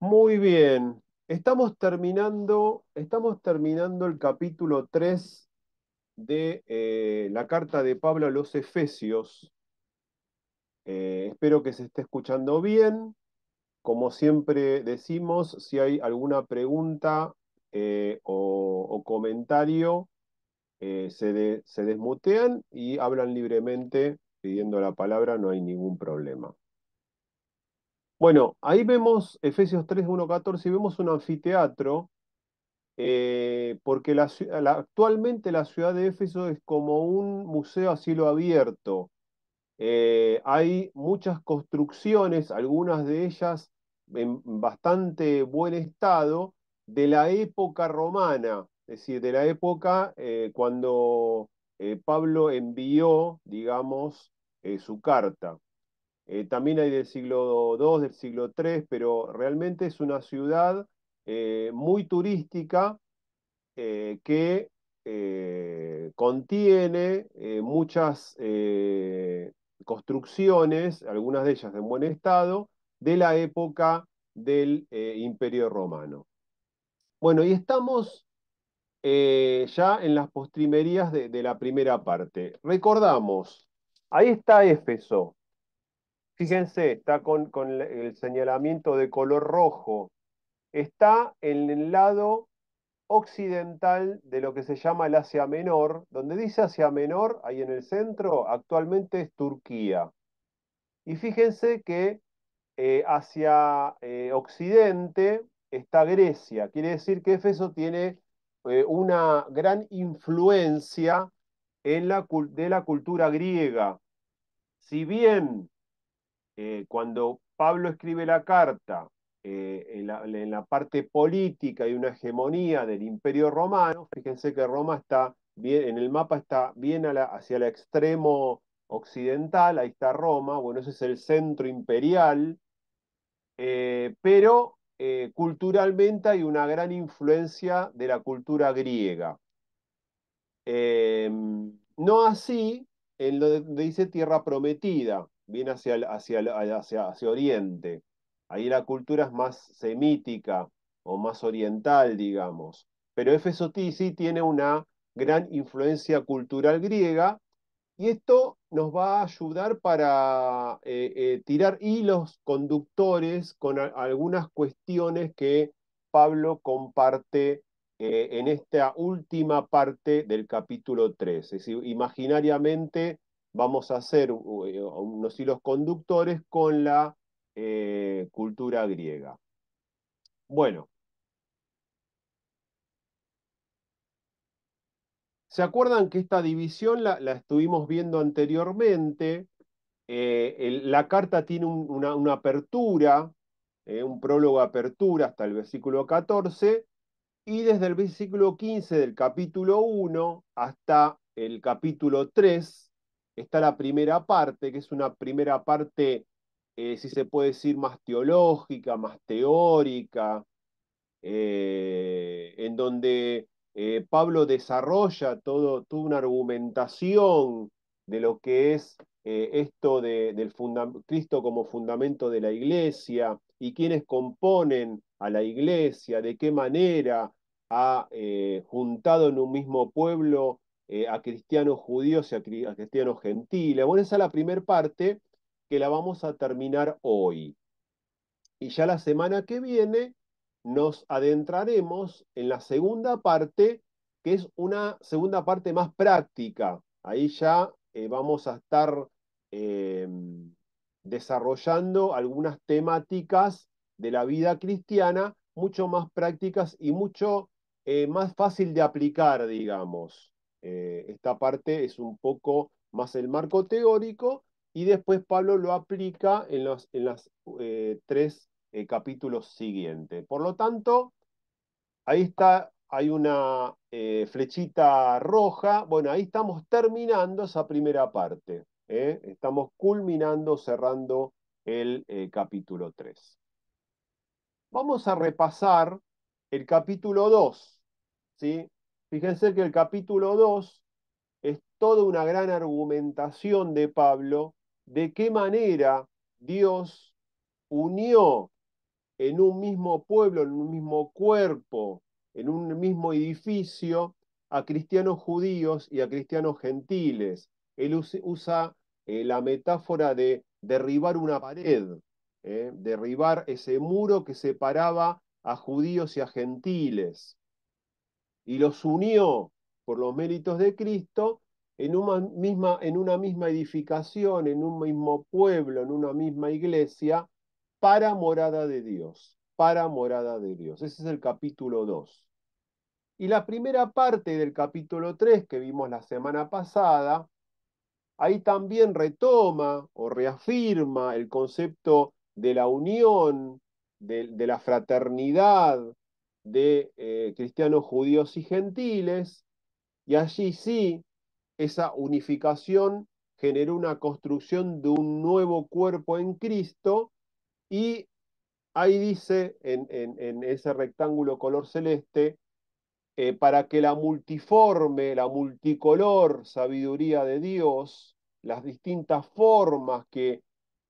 Muy bien. Estamos terminando, estamos terminando el capítulo 3 de eh, la carta de Pablo a los Efesios. Eh, espero que se esté escuchando bien. Como siempre decimos, si hay alguna pregunta eh, o, comentario, se, se desmutean y hablan libremente pidiendo la palabra, no hay ningún problema. Bueno, ahí vemos Efesios 3, 1, 14 y vemos un anfiteatro, eh, porque actualmente la ciudad de Éfeso es como un museo a cielo abierto. Eh, hay muchas construcciones, algunas de ellas en bastante buen estado, de la época romana, es decir, de la época eh, cuando Pablo envió, digamos, su carta. Eh, también hay del siglo II, del siglo III, pero realmente es una ciudad eh, muy turística eh, que contiene muchas construcciones, algunas de ellas en buen estado, de la época del Imperio Romano. Bueno, y estamos ya en las postrimerías de, de la primera parte. Recordamos, ahí está Éfeso, fíjense, está con, el señalamiento de color rojo, está en el lado occidental de lo que se llama el Asia Menor, donde dice Asia Menor, ahí en el centro, actualmente es Turquía. Y fíjense que eh, hacia eh, occidente está Grecia, quiere decir que Éfeso tiene eh, una gran influencia en la, de la cultura griega. Si bien eh, cuando Pablo escribe la carta, eh, en, la, parte política hay una hegemonía del imperio romano, fíjense que Roma está bien, en el mapa está bien hacia el extremo occidental, ahí está Roma, bueno, ese es el centro imperial, eh, pero culturalmente hay una gran influencia de la cultura griega. Em, no así en lo que dice Tierra Prometida, viene hacia, hacia, hacia, Oriente. Ahí la cultura es más semítica o más oriental, digamos. Pero Éfeso sí tiene una gran influencia cultural griega y esto nos va a ayudar para eh, eh, tirar hilos conductores con algunas cuestiones que Pablo comparte eh, en esta última parte del capítulo 3. Es decir, imaginariamente vamos a hacer eh, unos hilos conductores con la eh, cultura griega. Bueno. ¿Se acuerdan que esta división la, estuvimos viendo anteriormente? Eh, la carta tiene una, apertura, un prólogo de apertura hasta el versículo 14, y desde el versículo 15 del capítulo 1 hasta el capítulo 3, está la primera parte, que es una primera parte, eh, si se puede decir, más teológica, más teórica, eh, en donde eh, Pablo desarrolla todo, toda una argumentación de lo que es esto de, del Cristo como fundamento de la iglesia y quienes componen a la iglesia, de qué manera ha juntado en un mismo pueblo eh, a cristianos judíos y a, cristianos gentiles. Bueno, esa es la primera parte que la vamos a terminar hoy. Y ya la semana que viene nos adentraremos en la segunda parte, que es una segunda parte más práctica. Ahí ya eh, vamos a estar eh, desarrollando algunas temáticas de la vida cristiana, mucho más prácticas y mucho más fácil de aplicar, digamos. Eh, esta parte es un poco más el marco teórico y después Pablo lo aplica en los en las, eh, tres eh, capítulos siguientes. Por lo tanto, ahí está, hay una flechita roja. Bueno, ahí estamos terminando esa primera parte. Estamos culminando, cerrando el capítulo 3. Vamos a repasar el capítulo 2. ¿sí? Fíjense que el capítulo 2 es toda una gran argumentación de Pablo de qué manera Dios unió en un mismo pueblo, en un mismo cuerpo, en un mismo edificio a cristianos judíos y a cristianos gentiles. Él usa eh, la metáfora de derribar una pared, ¿eh? derribar ese muro que separaba a judíos y a gentiles y los unió por los méritos de Cristo en una misma, en una misma edificación, en un mismo pueblo, en una misma iglesia, para morada de Dios, para morada de Dios. Ese es el capítulo 2. Y la primera parte del capítulo 3 que vimos la semana pasada, ahí también retoma o reafirma el concepto de la unión, de la fraternidad, de eh, cristianos judíos y gentiles, y allí sí, esa unificación generó una construcción de un nuevo cuerpo en Cristo, y ahí dice en, ese rectángulo color celeste, eh, para que la multiforme, la multicolor sabiduría de Dios, las distintas formas que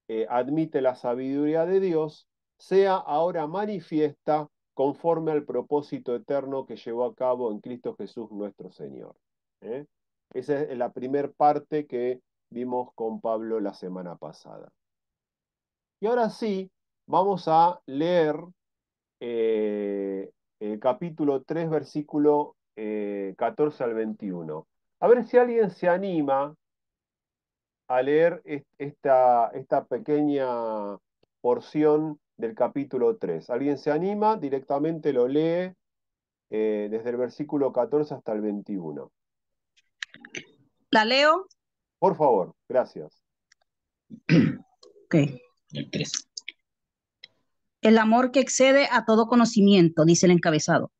eh, admite la sabiduría de Dios, sea ahora manifiesta conforme al propósito eterno que llevó a cabo en Cristo Jesús nuestro Señor. ¿eh? Esa es la primera parte que vimos con Pablo la semana pasada. Y ahora sí, vamos a leer eh, el capítulo 3, versículo 14 eh, al 21. A ver si alguien se anima a leer esta, esta pequeña porción del capítulo 3. ¿Alguien se anima? Directamente lo lee eh, desde el versículo 14 hasta el 21. ¿La leo? Por favor, gracias. El amor que excede a todo conocimiento, dice el encabezado.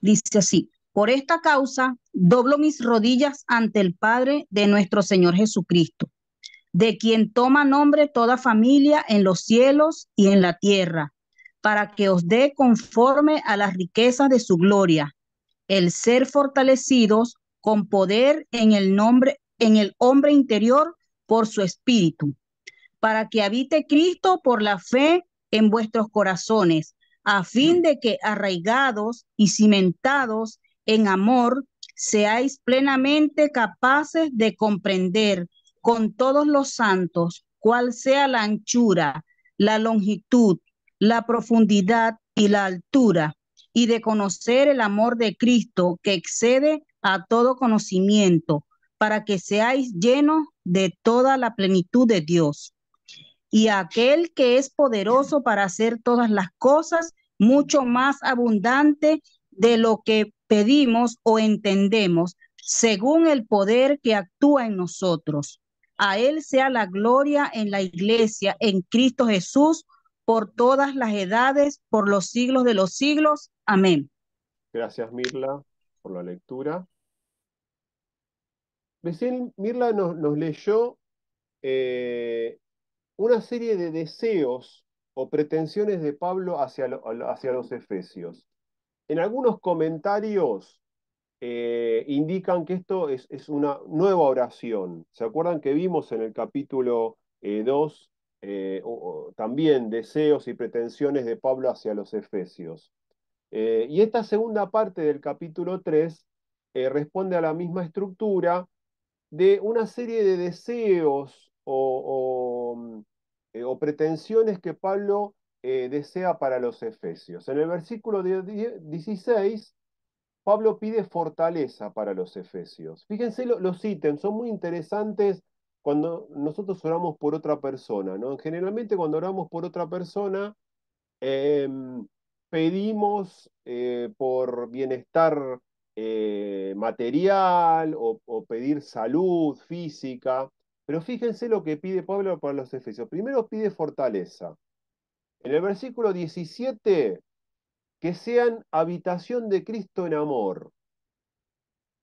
Dice así, por esta causa doblo mis rodillas ante el Padre de nuestro Señor Jesucristo de quien toma nombre toda familia en los cielos y en la tierra, para que os dé conforme a las riquezas de su gloria, el ser fortalecidos con poder en el nombre en el hombre interior por su espíritu, para que habite Cristo por la fe en vuestros corazones, a fin de que arraigados y cimentados en amor seáis plenamente capaces de comprender con todos los santos, cual sea la anchura, la longitud, la profundidad y la altura, y de conocer el amor de Cristo que excede a todo conocimiento, para que seáis llenos de toda la plenitud de Dios. Y aquel que es poderoso para hacer todas las cosas, mucho más abundante de lo que pedimos o entendemos, según el poder que actúa en nosotros. A Él sea la gloria en la iglesia, en Cristo Jesús, por todas las edades, por los siglos de los siglos. Amén. Gracias, Mirla, por la lectura. Mirla nos, leyó eh, una serie de deseos o pretensiones de Pablo hacia, hacia los efesios. En algunos comentarios eh, indican que esto es, una nueva oración. ¿Se acuerdan que vimos en el capítulo 2 eh, eh, también deseos y pretensiones de Pablo hacia los Efesios? y esta segunda parte del capítulo 3 responde a la misma estructura de una serie de deseos o, o mm, pretensiones que Pablo desea para los Efesios. En el versículo 16 Pablo pide fortaleza para los efesios. Fíjense los ítems, son muy interesantes cuando nosotros oramos por otra persona, ¿no? Generalmente cuando oramos por otra persona, em, pedimos eh, por bienestar eh, material o, o, pedir salud física, pero fíjense lo que pide Pablo para los Efesios. Primero pide fortaleza. En el versículo 17 que sean habitación de Cristo en amor.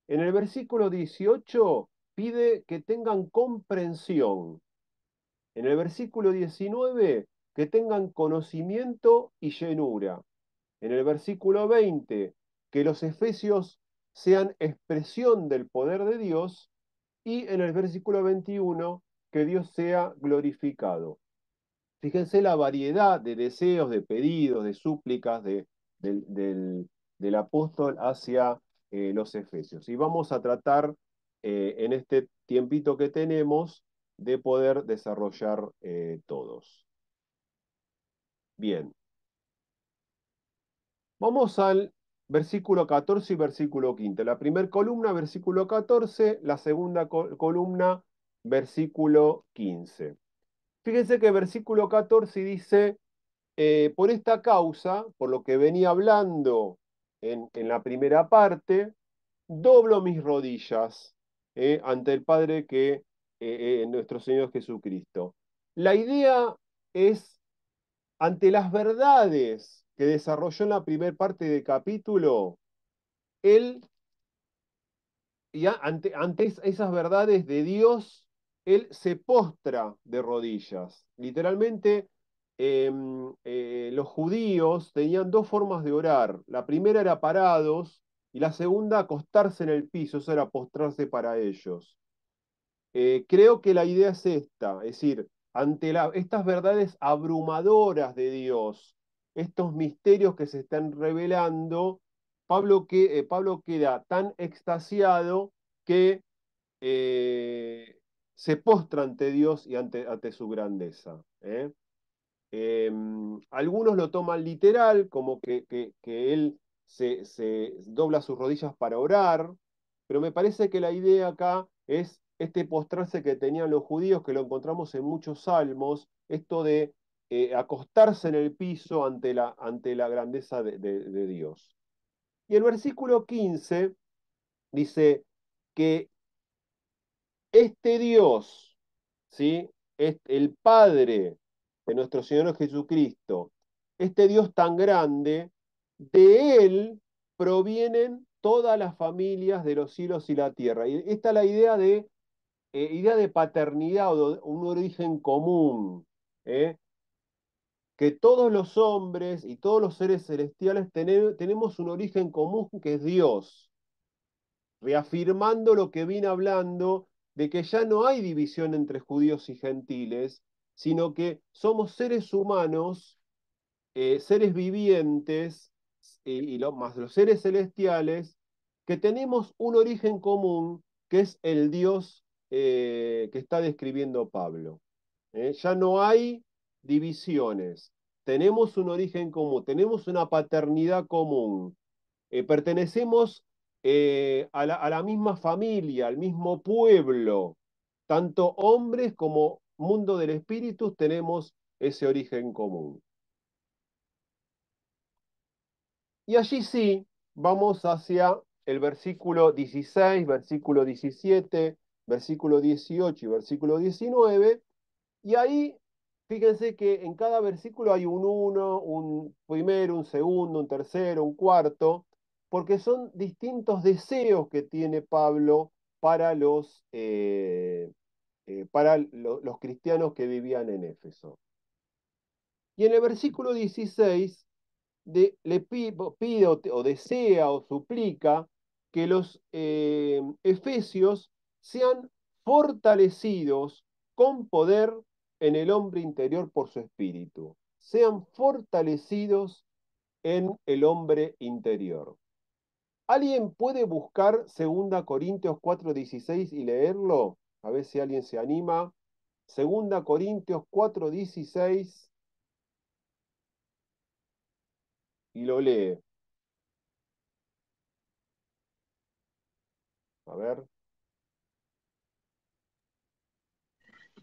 En el versículo 18 pide que tengan comprensión. En el versículo 19, que tengan conocimiento y llenura. En el versículo 20, que los efesios sean expresión del poder de Dios. Y en el versículo 21, que Dios sea glorificado. Fíjense la variedad de deseos, de pedidos, de súplicas, de del, apóstol hacia eh, los Efesios. Y vamos a tratar eh, en este tiempito que tenemos de poder desarrollar eh, todos. Bien. Vamos al versículo 14 y versículo 15. La primera columna, versículo 14, la segunda columna, versículo 15. Fíjense que versículo 14 dice, eh, por esta causa, por lo que venía hablando en, la primera parte, doblo mis rodillas eh, ante el Padre que eh, nuestro Señor Jesucristo. La idea es, ante las verdades que desarrolló en la primera parte del capítulo, él, y ante, ante esas verdades de Dios, él se postra de rodillas. Literalmente, Em, eh, los judíos tenían dos formas de orar. La primera era parados y la segunda acostarse en el piso, eso era postrarse para ellos. Eh, creo que la idea es esta, es decir, ante estas verdades abrumadoras de Dios, estos misterios que se están revelando, Pablo, eh, queda tan extasiado que se postra ante Dios y ante, ante su grandeza. Em, algunos lo toman literal, como que, él se, dobla sus rodillas para orar, pero me parece que la idea acá es este postrarse que tenían los judíos, que lo encontramos en muchos salmos, esto de eh, acostarse en el piso ante la, grandeza de, Dios. Y el versículo 15 dice que este Dios, ¿sí? es el Padre de nuestro Señor Jesucristo, este Dios tan grande, de Él provienen todas las familias de los cielos y la tierra. Y esta es la idea de, eh, idea de paternidad o un origen común, ¿eh? que todos los hombres y todos los seres celestiales tenemos un origen común que es Dios, reafirmando lo que vine hablando de que ya no hay división entre judíos y gentiles, sino que somos seres humanos, eh, seres vivientes, y, más los seres celestiales, que tenemos un origen común, que es el Dios eh, que está describiendo Pablo. ¿eh? ya no hay divisiones, tenemos un origen común, tenemos una paternidad común, pertenecemos a la, a la misma familia, al mismo pueblo, tanto hombres como mundo del espíritu tenemos ese origen común. Y allí sí, vamos hacia el versículo 16, versículo 17, versículo 18 y versículo 19, y ahí Fíjense que en cada versículo hay un uno, un primero, un segundo, un tercero, un cuarto, porque son distintos deseos que tiene Pablo para los, eh, eh, para los cristianos que vivían en Éfeso. Y en el versículo 16 de, le pide, o, desea o suplica que los eh, efesios sean fortalecidos con poder en el hombre interior por su espíritu, sean fortalecidos en el hombre interior. ¿Alguien puede buscar 2 Corintios 4:16 y leerlo? a ver si alguien se anima. Segunda Corintios 4:16 y lo lee. A ver.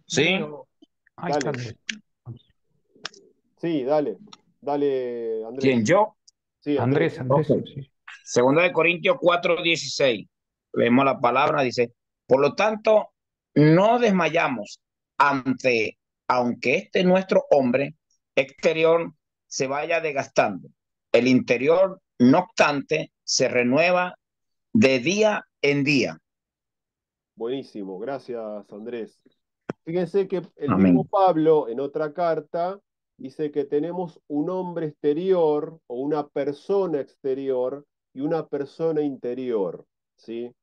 Sí. Sí, dale. Dale, Andrés. ¿Quién, yo? Sí, Andrés. Segunda de Corintios 4, 16. Leemos la palabra, dice, por lo tanto, no desmayamos ante, aunque este nuestro hombre exterior se vaya desgastando. El interior, no obstante, se renueva de día en día. Buenísimo, gracias Andrés. Fíjense que el mismo Pablo en otra carta dice que tenemos un hombre exterior o una persona exterior y una persona interior, ¿sí?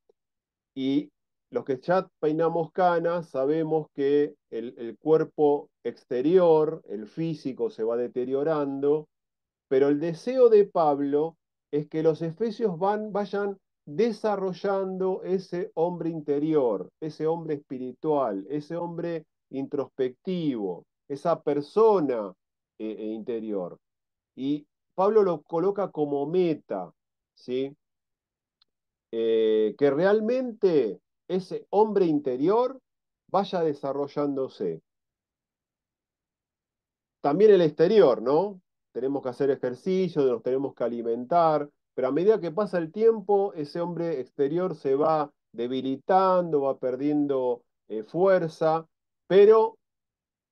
Y los que ya peinamos canas sabemos que el, cuerpo exterior, el físico, se va deteriorando, pero el deseo de Pablo es que los efesios van, vayan desarrollando ese hombre interior, ese hombre espiritual, ese hombre introspectivo, esa persona eh, eh, interior. Y Pablo lo coloca como meta, ¿sí? Eh, que realmente ese hombre interior vaya desarrollándose. También el exterior, ¿no? Tenemos que hacer ejercicio, nos tenemos que alimentar, pero a medida que pasa el tiempo, ese hombre exterior se va debilitando, va perdiendo eh, fuerza, pero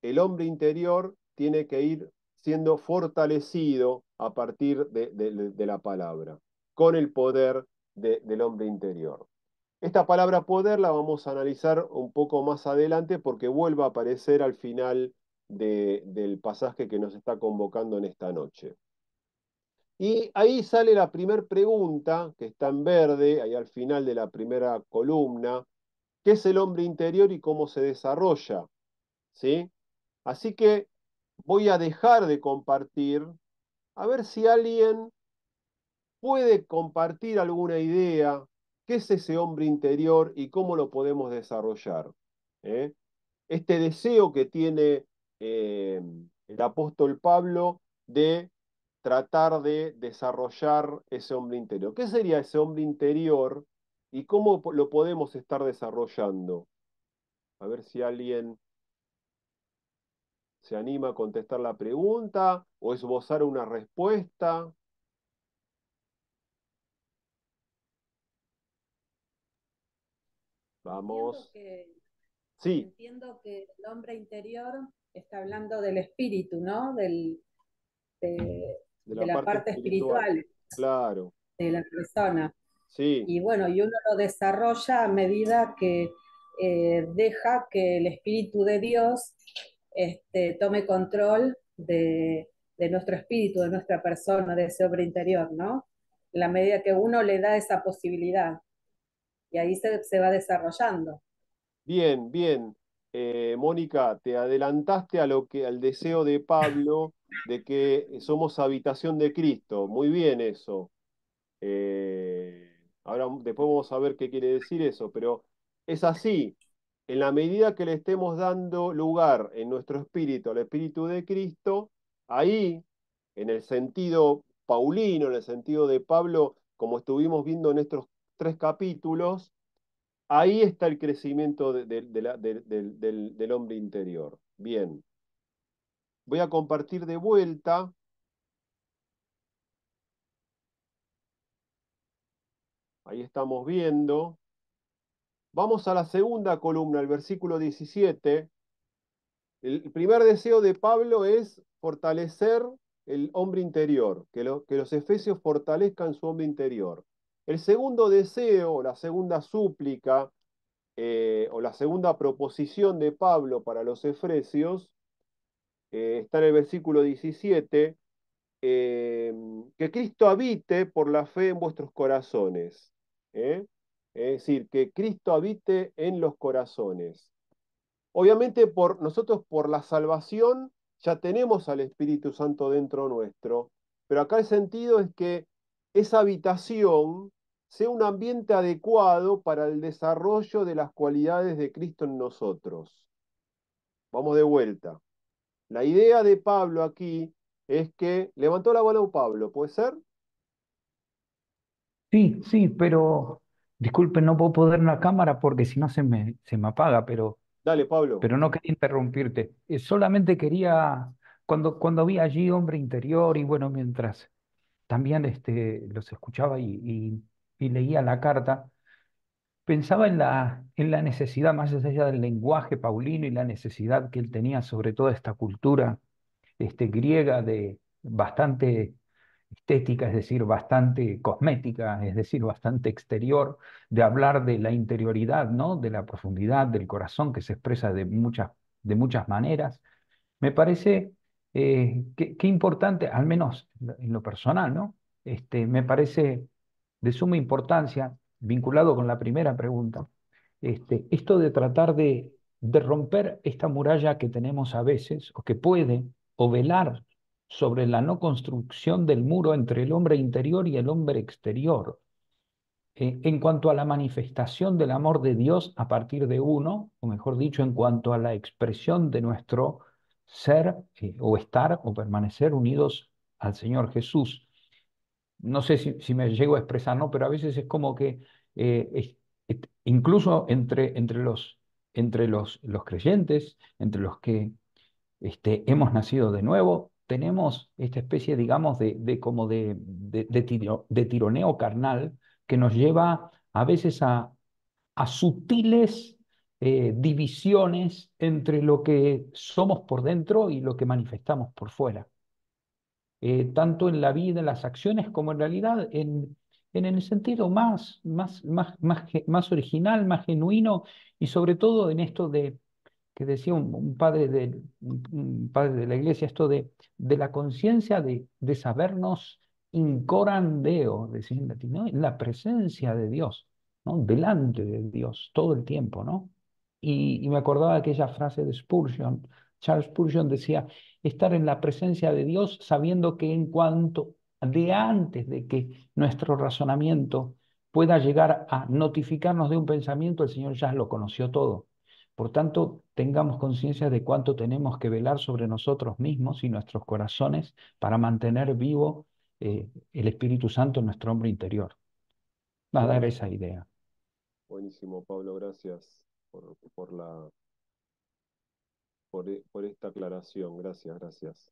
el hombre interior tiene que ir siendo fortalecido a partir de, la palabra, con el poder del hombre interior. Esta palabra poder la vamos a analizar un poco más adelante porque vuelve a aparecer al final del pasaje que nos está convocando en esta noche. Y ahí sale la primera pregunta, que está en verde, ahí al final de la primera columna, ¿qué es el hombre interior y cómo se desarrolla? ¿Sí? Así que voy a dejar de compartir, a ver si alguien puede compartir alguna idea, ¿Qué es ese hombre interior y cómo lo podemos desarrollar? ¿Eh? Este deseo que tiene eh, el apóstol Pablo de tratar de desarrollar ese hombre interior. ¿Qué sería ese hombre interior y cómo lo podemos estar desarrollando? A ver si alguien se anima a contestar la pregunta o esbozar una respuesta. Vamos. sí. Entiendo que el hombre interior está hablando del espíritu, ¿no? Del, de, la, parte, espiritual, Claro. De la persona. Sí. Y bueno, y uno lo desarrolla a medida que eh, deja que el espíritu de Dios este, tome control de, nuestro espíritu, de nuestra persona, de ese hombre interior, ¿no? La medida que uno le da esa posibilidad y ahí se, va desarrollando. Bien, bien. Eh, Mónica, te adelantaste a lo que, al deseo de Pablo de que somos habitación de Cristo. Muy bien eso. Eh, ahora después vamos a ver qué quiere decir eso, pero es así. En la medida que le estemos dando lugar en nuestro espíritu al espíritu de Cristo, ahí, en el sentido paulino, en el sentido de Pablo, como estuvimos viendo en estos tres capítulos, ahí está el crecimiento del, hombre interior. Bien. Voy a compartir de vuelta. Ahí estamos viendo. Vamos a la segunda columna, el versículo 17. El primer deseo de Pablo es fortalecer el hombre interior, que, que los efesios fortalezcan su hombre interior. El segundo deseo, la segunda súplica eh, o la segunda proposición de Pablo para los efesios eh, está en el versículo 17, eh, que Cristo habite por la fe en vuestros corazones. Es decir, que Cristo habite en los corazones. Obviamente por nosotros por la salvación ya tenemos al Espíritu Santo dentro nuestro, pero acá el sentido es que esa habitación sea un ambiente adecuado para el desarrollo de las cualidades de Cristo en nosotros. Vamos de vuelta. La idea de Pablo aquí es que levantó la mano Pablo, ¿puede ser? Sí, sí, pero disculpe, no puedo poner la cámara porque si no se me, se me apaga, pero... Dale, Pablo. Pero no quería interrumpirte. Eh, solamente quería, cuando, cuando vi allí hombre interior y bueno, mientras también este, los escuchaba y, leía la carta, pensaba en la, en la necesidad, más allá del lenguaje paulino y la necesidad que él tenía sobre toda esta cultura este, griega de bastante estética, es decir, bastante cosmética, es decir, bastante exterior, de hablar de la interioridad, ¿no? de la profundidad del corazón que se expresa de muchas, de muchas maneras, me parece eh, qué, importante, al menos en lo personal, ¿no? Este, me parece de suma importancia, vinculado con la primera pregunta, este, esto de tratar de, romper esta muralla que tenemos a veces, o que puede, o velar sobre la no construcción del muro entre el hombre interior y el hombre exterior. Eh, en cuanto a la manifestación del amor de Dios a partir de uno, o mejor dicho, en cuanto a la expresión de nuestro ser eh, o estar o permanecer unidos al Señor Jesús. No sé si, me llego a expresar, ¿no? Pero a veces es como que eh, incluso entre, entre, los, entre los, los creyentes, entre los que este, hemos nacido de nuevo, tenemos esta especie, digamos, de, como de, tironeo carnal que nos lleva a veces a, a sutiles eh, divisiones entre lo que somos por dentro y lo que manifestamos por fuera. Eh, tanto en la vida, en las acciones, como en realidad en, en el sentido más, más, más, más, original, más genuino, y sobre todo en esto de que decía un, padre, de, padre de la iglesia, esto de, de la conciencia de, sabernos incorandeo, decía en latín, en la presencia de Dios. ¿no? delante de Dios todo el tiempo, ¿no? Y, me acordaba de aquella frase de Spurgeon. Charles Spurgeon decía, estar en la presencia de Dios sabiendo que en cuanto de antes de que nuestro razonamiento pueda llegar a notificarnos de un pensamiento, el Señor ya lo conoció todo. Por tanto, tengamos conciencia de cuánto tenemos que velar sobre nosotros mismos y nuestros corazones para mantener vivo eh, el Espíritu Santo en nuestro hombre interior. Va a dar esa idea. Buenísimo, Pablo, gracias por, la e, por, esta aclaración. Gracias, gracias.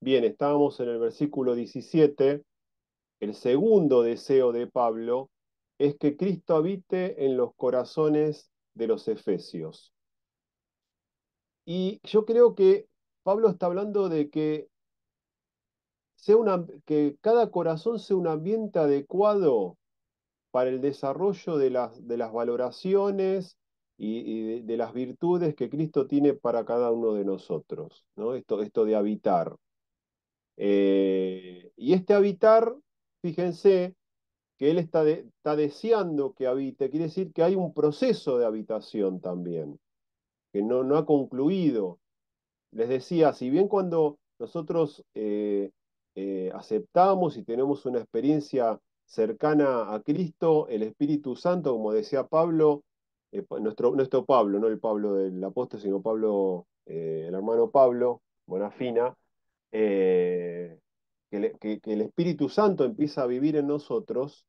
Bien, estábamos en el versículo 17. El segundo deseo de Pablo es que Cristo habite en los corazones de los efesios. Y yo creo que Pablo está hablando de que, sea una, que cada corazón sea un ambiente adecuado para el desarrollo de las, de las valoraciones, y, de, las virtudes que Cristo tiene para cada uno de nosotros, ¿no? esto, esto de habitar. Eh, y este habitar, fíjense, que Él está, está deseando que habite, quiere decir que hay un proceso de habitación también, que no, no ha concluido. Les decía, si bien cuando nosotros eh, eh, aceptamos y tenemos una experiencia cercana a Cristo, el Espíritu Santo, como decía Pablo, eh, nuestro, Pablo, no el Pablo del apóstol, sino Pablo, eh, el hermano Pablo, Bonafina, eh, que, el Espíritu Santo empieza a vivir en nosotros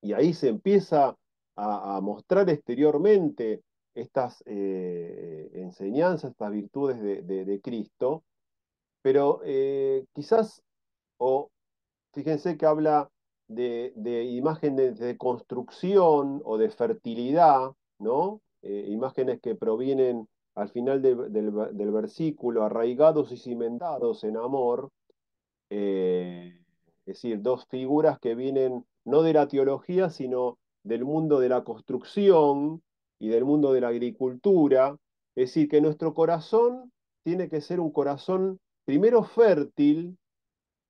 y ahí se empieza a, mostrar exteriormente estas enseñanzas, estas virtudes de, Cristo, pero quizás, o fíjense que habla de, imagen de, construcción o de fertilidad, ¿no? Eh, imágenes que provienen al final del, versículo, arraigados y cimentados en amor, eh, es decir, dos figuras que vienen no de la teología, sino del mundo de la construcción y del mundo de la agricultura, es decir, que nuestro corazón tiene que ser un corazón primero fértil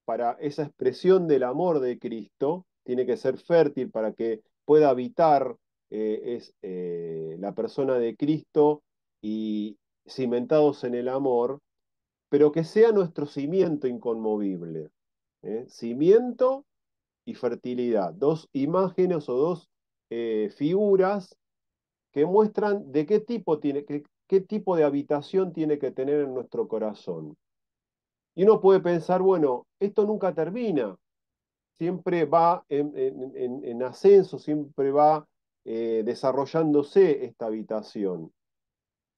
para esa expresión del amor de Cristo, tiene que ser fértil para que pueda habitar eh, es eh, la persona de Cristo y cimentados en el amor, pero que sea nuestro cimiento inconmovible. ¿eh? Cimiento y fertilidad, dos imágenes o dos figuras que muestran de qué tipo, tiene, qué, tipo de habitación tiene que tener en nuestro corazón. Y uno puede pensar, bueno, esto nunca termina, siempre va en, ascenso, siempre va eh, desarrollándose esta habitación.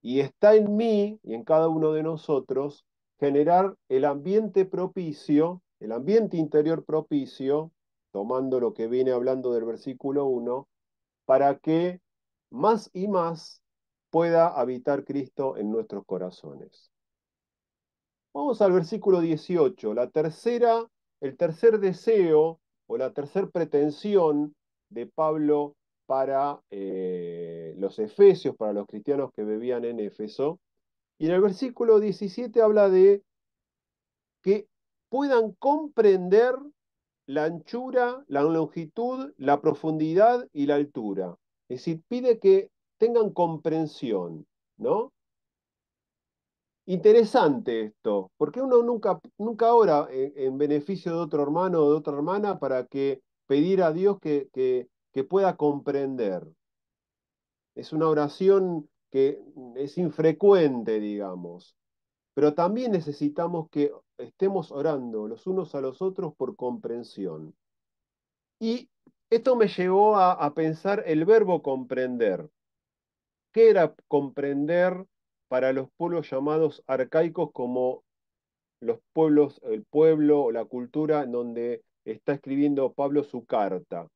Y está en mí y en cada uno de nosotros generar el ambiente propicio, el ambiente interior propicio, tomando lo que viene hablando del versículo 1, para que más y más pueda habitar Cristo en nuestros corazones. Vamos al versículo 18, la tercera, el tercer deseo o la tercer pretensión de Pablo para eh, los efesios, para los cristianos que bebían en Éfeso. Y en el versículo 17 habla de que puedan comprender la anchura, la longitud, la profundidad y la altura. Es decir, pide que tengan comprensión, ¿no? Interesante esto, porque uno nunca, nunca ora eh, en, beneficio de otro hermano o de otra hermana para que pedir a Dios que, que pueda comprender. Es una oración que es infrecuente, digamos, pero también necesitamos que estemos orando los unos a los otros por comprensión. Y esto me llevó a, pensar el verbo comprender. ¿Qué era comprender para los pueblos llamados arcaicos como los pueblos, el pueblo o la cultura en donde está escribiendo Pablo su carta?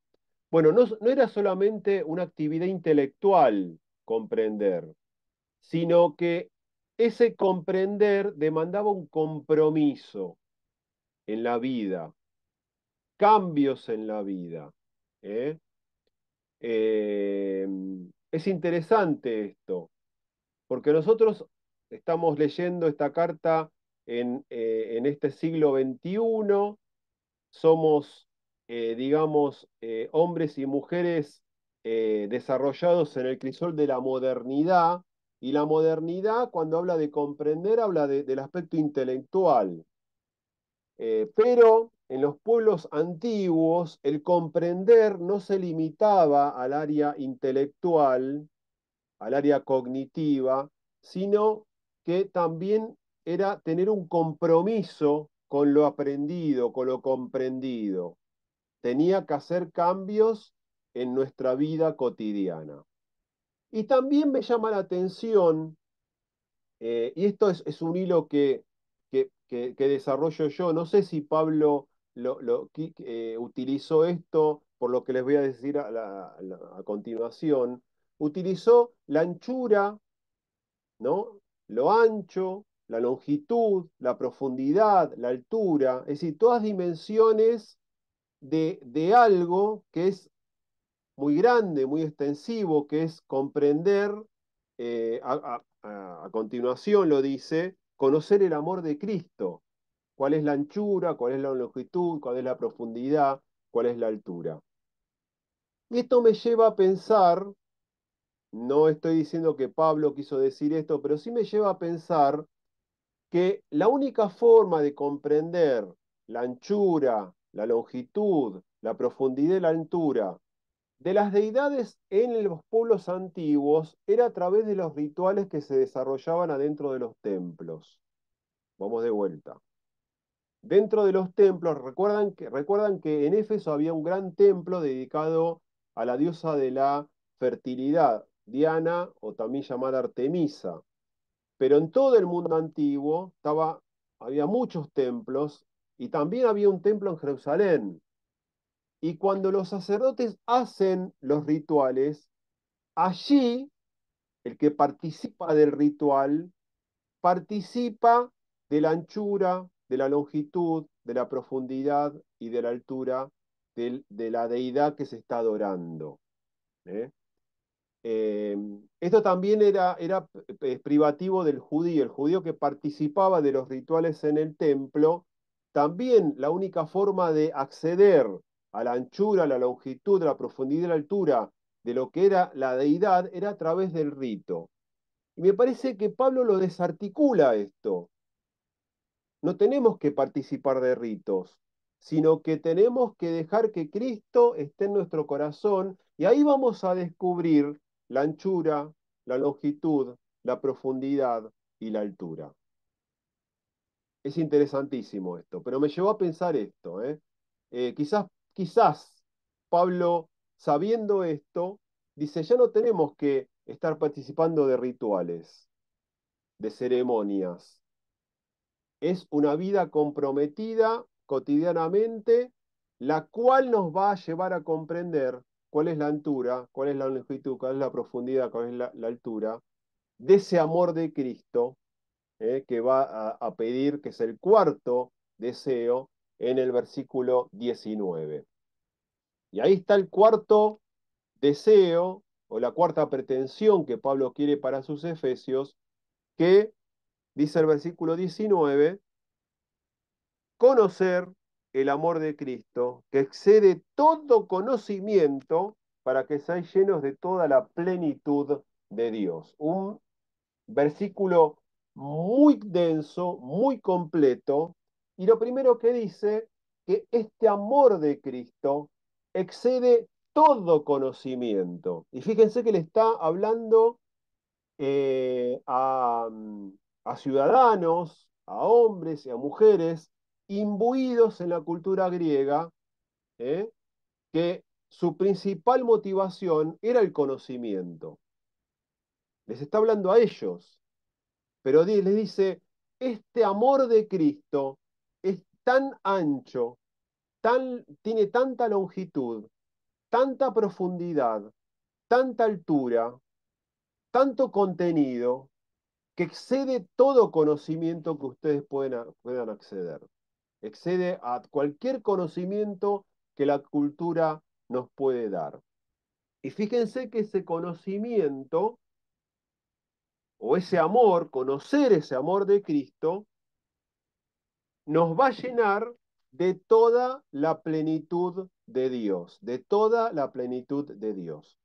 Bueno, no, era solamente una actividad intelectual comprender, sino que ese comprender demandaba un compromiso en la vida, cambios en la vida. ¿eh? Em, es interesante esto, porque nosotros estamos leyendo esta carta en, eh, en este siglo XXI, somos eh, digamos, eh, hombres y mujeres eh, desarrollados en el crisol de la modernidad, y la modernidad cuando habla de comprender habla del aspecto intelectual, pero en los pueblos antiguos el comprender no se limitaba al área intelectual, al área cognitiva, sino que también era tener un compromiso con lo aprendido, con lo comprendido tenía que hacer cambios en nuestra vida cotidiana. Y también me llama la atención, eh, y esto es, un hilo que, que, desarrollo yo, no sé si Pablo lo, lo, eh, utilizó esto, por lo que les voy a decir a, a, continuación, utilizó la anchura, ¿no? lo ancho, la longitud, la profundidad, la altura, es decir, todas dimensiones de, algo que es muy grande, muy extensivo, que es comprender, eh, a, a, continuación lo dice, conocer el amor de Cristo. ¿Cuál es la anchura? ¿Cuál es la longitud? ¿Cuál es la profundidad? ¿Cuál es la altura? Y Esto me lleva a pensar, no estoy diciendo que Pablo quiso decir esto, pero sí me lleva a pensar que la única forma de comprender la anchura, la longitud, la profundidad y la altura de las deidades en los pueblos antiguos era a través de los rituales que se desarrollaban adentro de los templos. Vamos de vuelta. Dentro de los templos, recuerdan que, recuerdan que en Éfeso había un gran templo dedicado a la diosa de la fertilidad, Diana, o también llamada Artemisa. Pero en todo el mundo antiguo estaba, había muchos templos y también había un templo en Jerusalén. Y cuando los sacerdotes hacen los rituales, allí el que participa del ritual participa de la anchura, de la longitud, de la profundidad y de la altura de, la deidad que se está adorando. ¿eh? Em, esto también era, era eh, privativo del judío, el judío que participaba de los rituales en el templo también la única forma de acceder a la anchura, la longitud, la profundidad y la altura de lo que era la deidad era a través del rito. Y me parece que Pablo lo desarticula esto. No tenemos que participar de ritos, sino que tenemos que dejar que Cristo esté en nuestro corazón y ahí vamos a descubrir la anchura, la longitud, la profundidad y la altura es interesantísimo esto, pero me llevó a pensar esto. ¿eh? ¿eh? quizás, quizás Pablo, sabiendo esto, dice, ya no tenemos que estar participando de rituales, de ceremonias. Es una vida comprometida cotidianamente, la cual nos va a llevar a comprender cuál es la altura, cuál es la longitud, cuál es la profundidad, cuál es la altura de ese amor de Cristo eh, que va a, pedir, que es el cuarto deseo, en el versículo 19. Y ahí está el cuarto deseo o la cuarta pretensión que Pablo quiere para sus efesios, que dice el versículo 19, conocer el amor de Cristo, que excede todo conocimiento para que seáis llenos de toda la plenitud de Dios. Un versículo muy denso, muy completo, y lo primero que dice que este amor de Cristo excede todo conocimiento. Y fíjense que le está hablando eh, a, ciudadanos, a hombres y a mujeres imbuidos en la cultura griega, ¿eh? que su principal motivación era el conocimiento. Les está hablando a ellos. Pero les dice, este amor de Cristo es tan ancho, tan, tiene tanta longitud, tanta profundidad, tanta altura, tanto contenido, que excede todo conocimiento que ustedes puedan acceder. Excede a cualquier conocimiento que la cultura nos puede dar. Y fíjense que ese conocimiento o ese amor, conocer ese amor de Cristo, nos va a llenar de toda la plenitud de Dios, de toda la plenitud de Dios.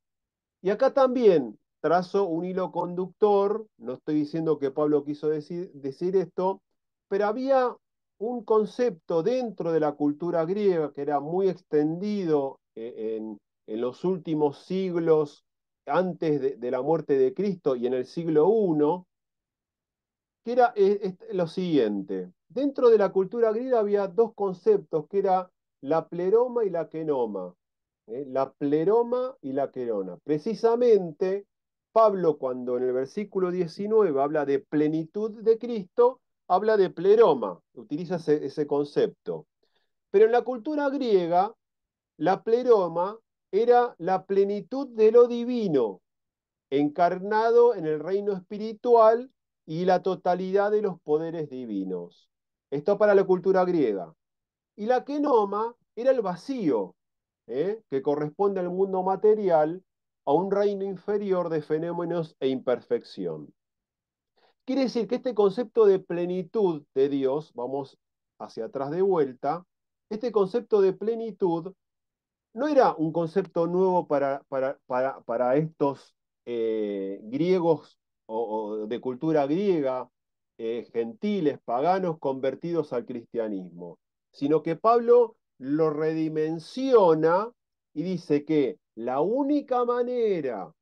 Y acá también trazo un hilo conductor, no estoy diciendo que Pablo quiso decir, decir esto, pero había un concepto dentro de la cultura griega que era muy extendido eh, en, en los últimos siglos antes de, la muerte de Cristo y en el siglo I, que era lo siguiente. Dentro de la cultura griega había dos conceptos, que era la pleroma y la quenoma. ¿eh? La pleroma y la quenoma. Precisamente, Pablo cuando en el versículo 19 habla de plenitud de Cristo, habla de pleroma, utiliza ese concepto. Pero en la cultura griega, la pleroma era la plenitud de lo divino, encarnado en el reino espiritual y la totalidad de los poderes divinos. Esto para la cultura griega. Y la kenoma era el vacío, ¿eh? que corresponde al mundo material, a un reino inferior de fenómenos e imperfección. Quiere decir que este concepto de plenitud de Dios, vamos hacia atrás de vuelta, este concepto de plenitud no era un concepto nuevo para, para, para, para estos eh, griegos o, de cultura griega, eh, gentiles, paganos, convertidos al cristianismo, sino que Pablo lo redimensiona y dice que la única manera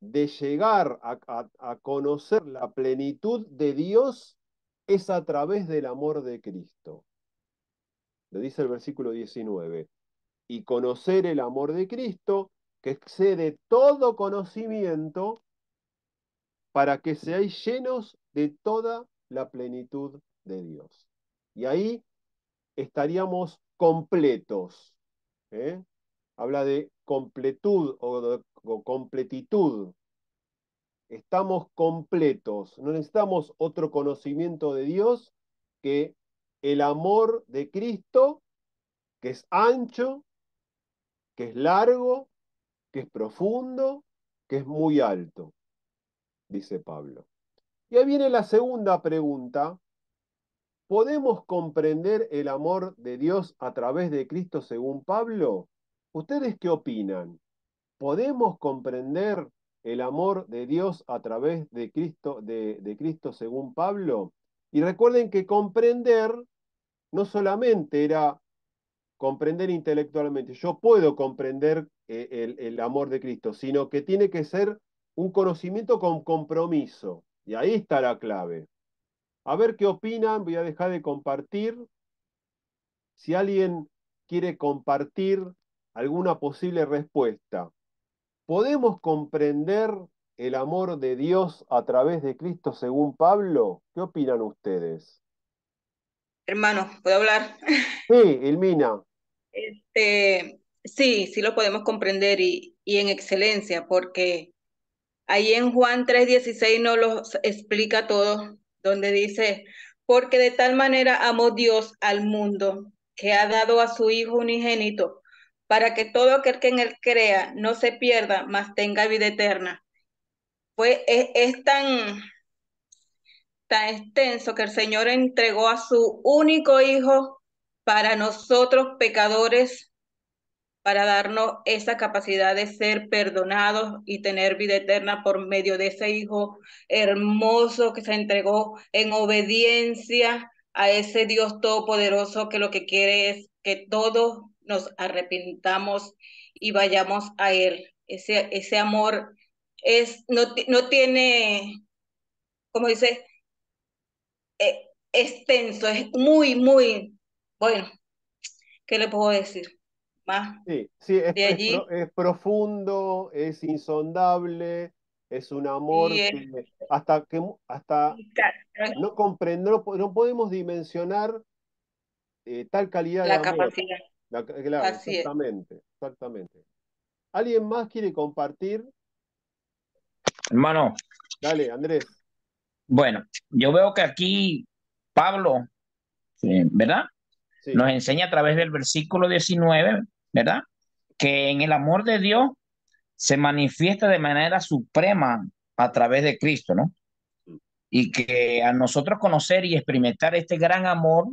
de llegar a, conocer la plenitud de Dios es a través del amor de Cristo. Lo dice el versículo 19 y conocer el amor de Cristo, que excede todo conocimiento, para que seáis llenos de toda la plenitud de Dios. Y ahí estaríamos completos. ¿eh? Habla de completud o, o completitud. Estamos completos. No necesitamos otro conocimiento de Dios que el amor de Cristo, que es ancho, que es largo, que es profundo, que es muy alto, dice Pablo. Y ahí viene la segunda pregunta. ¿Podemos comprender el amor de Dios a través de Cristo según Pablo? ¿Ustedes qué opinan? ¿Podemos comprender el amor de Dios a través de Cristo, de, Cristo según Pablo? Y recuerden que comprender no solamente era comprender intelectualmente. Yo puedo comprender eh, el, amor de Cristo, sino que tiene que ser un conocimiento con compromiso. Y ahí está la clave. A ver qué opinan, voy a dejar de compartir. Si alguien quiere compartir alguna posible respuesta, ¿podemos comprender el amor de Dios a través de Cristo según Pablo? ¿Qué opinan ustedes? Hermano, ¿puedo hablar? Sí, Elmina. Este, sí, sí lo podemos comprender y, en excelencia, porque ahí en Juan 3:16 nos los explica todo, donde dice, porque de tal manera amó Dios al mundo que ha dado a su Hijo unigénito, para que todo aquel que en él crea no se pierda, mas tenga vida eterna. Pues es, es tan, tan extenso que el Señor entregó a su único Hijo para nosotros pecadores, para darnos esa capacidad de ser perdonados y tener vida eterna por medio de ese Hijo hermoso que se entregó en obediencia a ese Dios todopoderoso que lo que quiere es que todos nos arrepintamos y vayamos a Él. Ese, ese amor es, no, no tiene, como dice, eh, extenso, es muy, muy bueno, ¿qué le puedo decir? Más sí, sí es, profundo, es insondable, es un amor hasta que hasta no comprendo, no, podemos dimensionar eh, tal calidad de amor. capacidad. claro, exactamente, exactamente. ¿Alguien más quiere compartir? Hermano. Dale, Andrés. Bueno, yo veo que aquí Pablo, eh, ¿verdad? nos enseña a través del versículo 19, ¿verdad? Que en el amor de Dios se manifiesta de manera suprema a través de Cristo, ¿no? Mm. Y que a nosotros conocer y experimentar este gran amor,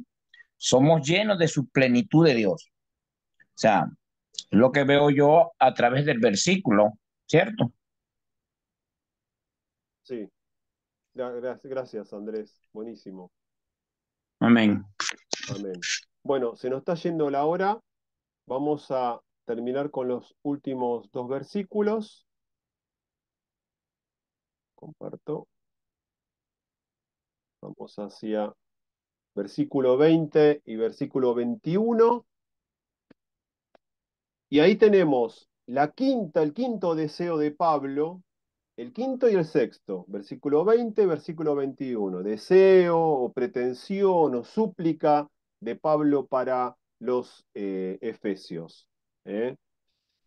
somos llenos de su plenitud de Dios. O sea, lo que veo yo a través del versículo, ¿cierto? Sí. Gracias, Andrés. Buenísimo. Amén. Amén. Bueno, se nos está yendo la hora. Vamos a terminar con los últimos dos versículos. Comparto. Vamos hacia versículo 20 y versículo 21. Y ahí tenemos la quinta, el quinto deseo de Pablo, el quinto y el sexto, versículo 20, versículo 21. Deseo o pretensión o súplica de Pablo para los eh, Efesios. ¿eh?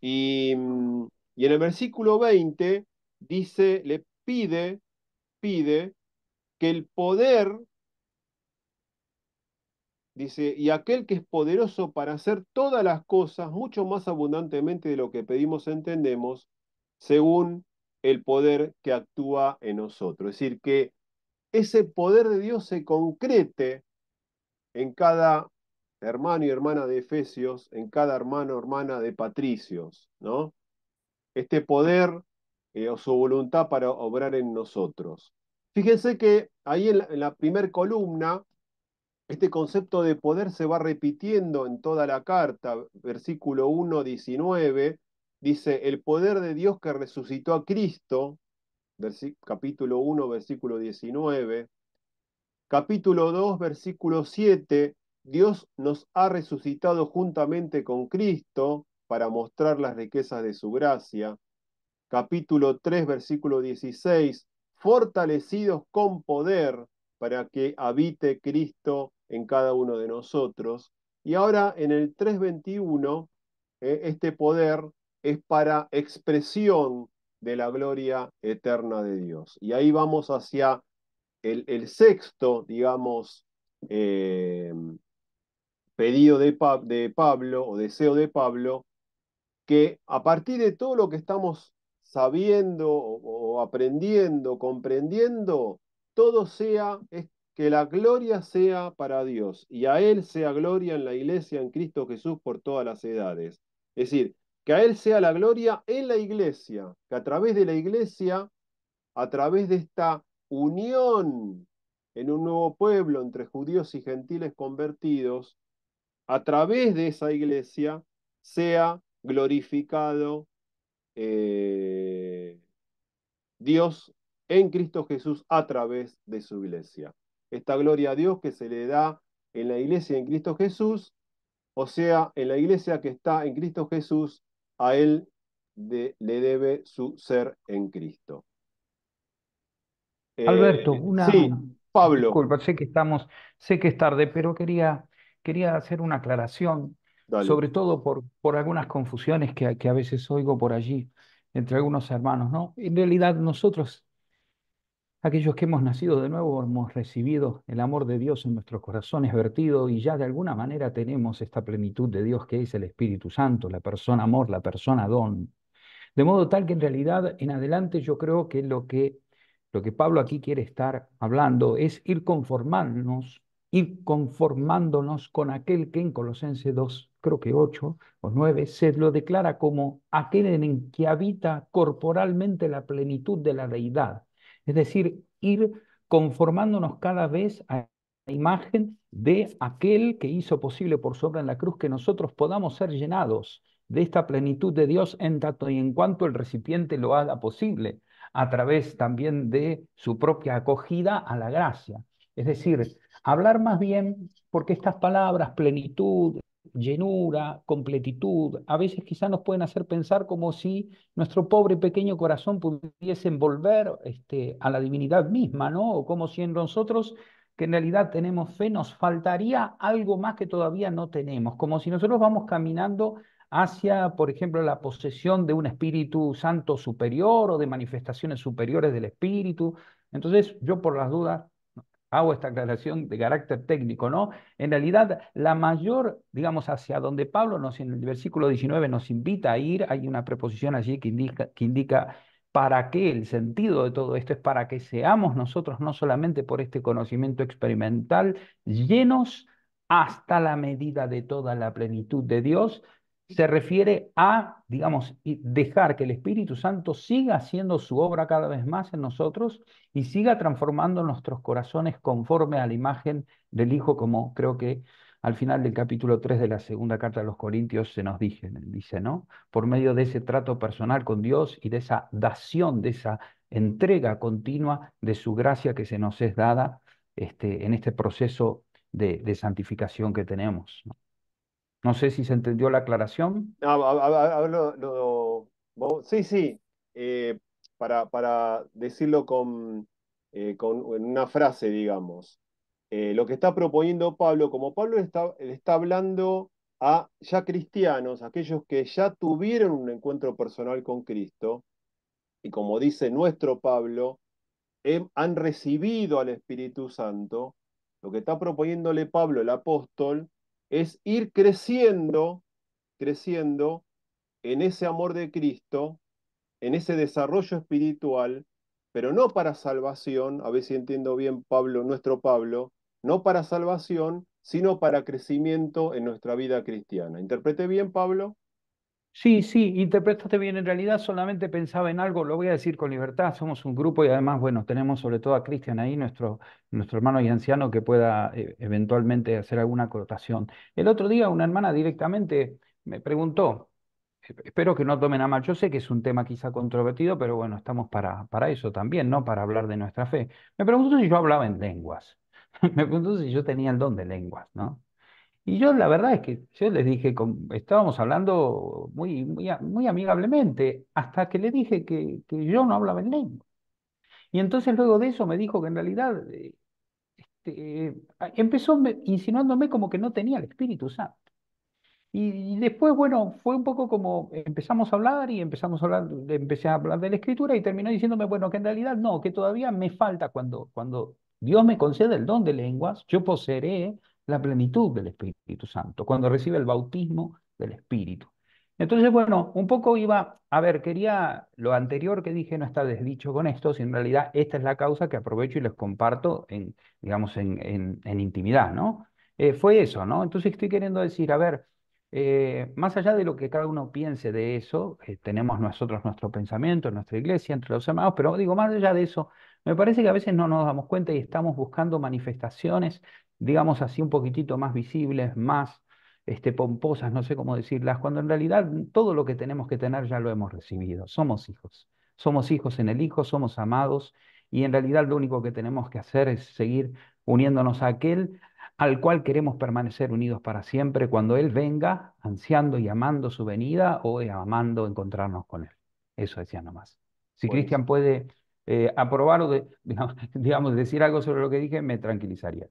Y, mm, y en el versículo 20 dice, le pide, pide que el poder, dice, y aquel que es poderoso para hacer todas las cosas mucho más abundantemente de lo que pedimos entendemos, según el poder que actúa en nosotros. Es decir, que ese poder de Dios se concrete en cada hermano y hermana de Efesios, en cada hermano o hermana de Patricios, ¿no? Este poder eh, o su voluntad para obrar en nosotros. Fíjense que ahí en la, la primera columna, este concepto de poder se va repitiendo en toda la carta, versículo 1, 19, dice, el poder de Dios que resucitó a Cristo, capítulo 1, versículo 19, capítulo 2, versículo 7, Dios nos ha resucitado juntamente con Cristo para mostrar las riquezas de su gracia. Capítulo 3, versículo 16, fortalecidos con poder para que habite Cristo en cada uno de nosotros. Y ahora en el 3.21, eh, este poder es para expresión de la gloria eterna de Dios. Y ahí vamos hacia el, sexto, digamos, eh, pedido de, Pablo o deseo de Pablo, que a partir de todo lo que estamos sabiendo o, o aprendiendo, comprendiendo, todo sea, es que la gloria sea para Dios y a Él sea gloria en la iglesia, en Cristo Jesús por todas las edades. Es decir, que a Él sea la gloria en la iglesia, que a través de la iglesia, a través de esta unión en un nuevo pueblo entre judíos y gentiles convertidos, a través de esa iglesia sea glorificado eh, Dios en Cristo Jesús a través de su iglesia. Esta gloria a Dios que se le da en la iglesia en Cristo Jesús, o sea, en la iglesia que está en Cristo Jesús, a Él le debe su ser en Cristo. Alberto, eh, una, sí, Pablo. Disculpa, sé que estamos, sé que es tarde, pero quería, quería hacer una aclaración, sobre todo por, por algunas confusiones que, que a veces oigo por allí entre algunos hermanos, ¿no? En realidad nosotros, aquellos que hemos nacido de nuevo, hemos recibido el amor de Dios en nuestros corazones vertido y ya de alguna manera tenemos esta plenitud de Dios que es el Espíritu Santo, la persona amor, la persona don. De modo tal que en realidad en adelante yo creo que lo que lo que Pablo aquí quiere estar hablando es ir conformándonos, ir conformándonos con aquel que en Colosenses 2, creo que 8 o 9, se lo declara como aquel en que habita corporalmente la plenitud de la deidad. Es decir, ir conformándonos cada vez a la imagen de aquel que hizo posible por sobra en la cruz que nosotros podamos ser llenados de esta plenitud de Dios en tanto y en cuanto el recipiente lo haga posible a través también de su propia acogida a la gracia. Es decir, hablar más bien, porque estas palabras, plenitud, llenura, completitud, a veces quizás nos pueden hacer pensar como si nuestro pobre pequeño corazón pudiese envolver este, a la divinidad misma, ¿no? O como si en nosotros que en realidad tenemos fe, nos faltaría algo más que todavía no tenemos, como si nosotros vamos caminando hacia, por ejemplo, la posesión de un Espíritu Santo superior o de manifestaciones superiores del Espíritu. Entonces, yo por las dudas hago esta aclaración de carácter técnico, ¿no? En realidad, la mayor, digamos, hacia donde Pablo nos, en el versículo 19 nos invita a ir, hay una preposición allí que indica, que indica para qué, el sentido de todo esto es para que seamos nosotros, no solamente por este conocimiento experimental, llenos hasta la medida de toda la plenitud de Dios, se refiere a, digamos, dejar que el Espíritu Santo siga haciendo su obra cada vez más en nosotros y siga transformando nuestros corazones conforme a la imagen del Hijo, como creo que al final del capítulo 3 de la segunda carta de los Corintios se nos dice, dice, ¿no? Por medio de ese trato personal con Dios y de esa dación, de esa entrega continua de su gracia que se nos es dada este, en este proceso de, de santificación que tenemos. ¿no? No sé si se entendió la aclaración. Ah, ah, ah, sí, sí. Eh, para, para, decirlo con, eh, una frase, digamos. Eh, lo que está proponiendo Pablo, como Pablo está, está hablando a ya cristianos, aquellos que ya tuvieron un encuentro personal con Cristo, y como dice nuestro Pablo, em, han recibido al Espíritu Santo, lo que está proponiéndole Pablo, el apóstol, es ir creciendo, creciendo en ese amor de Cristo, en ese desarrollo espiritual, pero no para salvación, a ver si entiendo bien Pablo, nuestro Pablo, no para salvación, sino para crecimiento en nuestra vida cristiana. ¿Interprete bien, Pablo? Sí, sí, interpretaste bien. En realidad solamente pensaba en algo, lo voy a decir con libertad. Somos un grupo y además, bueno, tenemos sobre todo a Cristian ahí, nuestro, nuestro hermano y anciano, que pueda eh, eventualmente hacer alguna acotación. El otro día una hermana directamente me preguntó, e-, espero que no tomen a mal, yo sé que es un tema quizá controvertido, pero bueno, estamos para, para eso también, ¿no? Para hablar de nuestra fe. Me preguntó si yo hablaba en lenguas. me preguntó si yo tenía el don de lenguas, ¿no? Y yo la verdad es que yo les dije, estábamos hablando muy, muy, amigablemente, hasta que le dije que, yo no hablaba en lengua. Y entonces luego de eso me dijo que en realidad eh, este, eh, empezó insinuándome como que no tenía el Espíritu Santo. Y, después, bueno, fue un poco como empezamos a hablar y empezamos a hablar, empecé a hablar de la escritura y terminó diciéndome, bueno, que en realidad no, que todavía me falta cuando, cuando Dios me concede el don de lenguas, yo poseeré la plenitud del Espíritu Santo, cuando recibe el bautismo del Espíritu. Entonces, bueno, un poco iba, a ver, quería, lo anterior que dije no está desdicho con esto, si en realidad esta es la causa que aprovecho y les comparto en, digamos, en, intimidad, ¿no? Eh, fue eso, ¿no? Entonces estoy queriendo decir, a ver, eh, más allá de lo que cada uno piense de eso, eh, tenemos nosotros nuestro pensamiento, nuestra iglesia, entre los hermanos, pero digo, más allá de eso, me parece que a veces no nos damos cuenta y estamos buscando manifestaciones digamos así, un poquitito más visibles, más este, pomposas, no sé cómo decirlas, cuando en realidad todo lo que tenemos que tener ya lo hemos recibido. Somos hijos, somos hijos en el Hijo, somos amados y en realidad lo único que tenemos que hacer es seguir uniéndonos a aquel al cual queremos permanecer unidos para siempre cuando Él venga, ansiando y amando su venida o amando encontrarnos con Él. Eso decía nomás. Si pues. Cristian puede eh, aprobar o, digamos, decir algo sobre lo que dije, me tranquilizaría.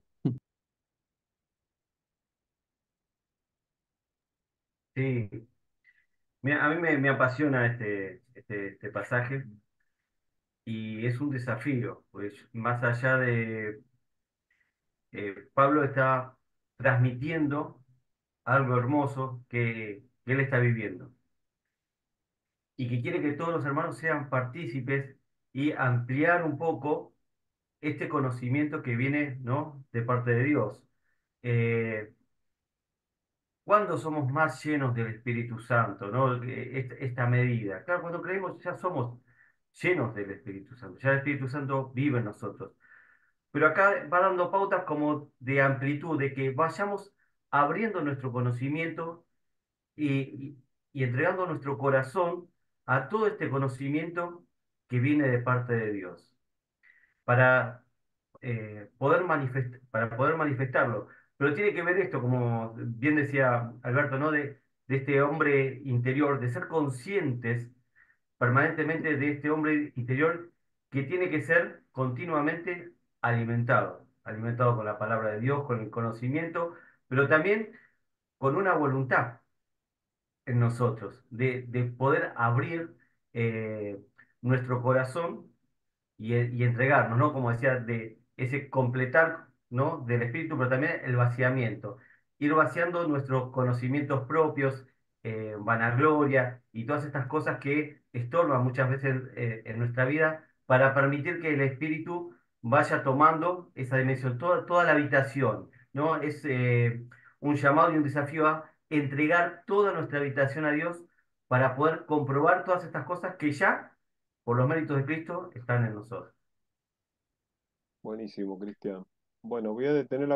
Sí, a mí me, apasiona este, este, este, pasaje y es un desafío, pues, más allá de eh, Pablo está transmitiendo algo hermoso que, él está viviendo y que quiere que todos los hermanos sean partícipes y ampliar un poco este conocimiento que viene ¿no? de parte de Dios. Eh, ¿Cuándo somos más llenos del Espíritu Santo? ¿no? Eh, esta, medida. Claro, cuando creemos ya somos llenos del Espíritu Santo, ya el Espíritu Santo vive en nosotros. Pero acá va dando pautas como de amplitud, de que vayamos abriendo nuestro conocimiento y, entregando nuestro corazón a todo este conocimiento que viene de parte de Dios. Para, eh, poder, manifestar, para poder manifestarlo, pero tiene que ver esto, como bien decía Alberto, ¿no? De, este hombre interior, de ser conscientes permanentemente de este hombre interior que tiene que ser continuamente alimentado, alimentado con la palabra de Dios, con el conocimiento, pero también con una voluntad en nosotros de, poder abrir eh, nuestro corazón y, entregarnos, ¿no? Como decía, de ese completar ¿no? del espíritu, pero también el vaciamiento. Ir vaciando nuestros conocimientos propios, eh, vanagloria y todas estas cosas que estorban muchas veces eh, en nuestra vida para permitir que el espíritu vaya tomando esa dimensión, toda, toda la habitación. ¿no? Es eh, un llamado y un desafío a entregar toda nuestra habitación a Dios para poder comprobar todas estas cosas que ya, por los méritos de Cristo, están en nosotros. Buenísimo, Cristian. Bueno, voy a detener la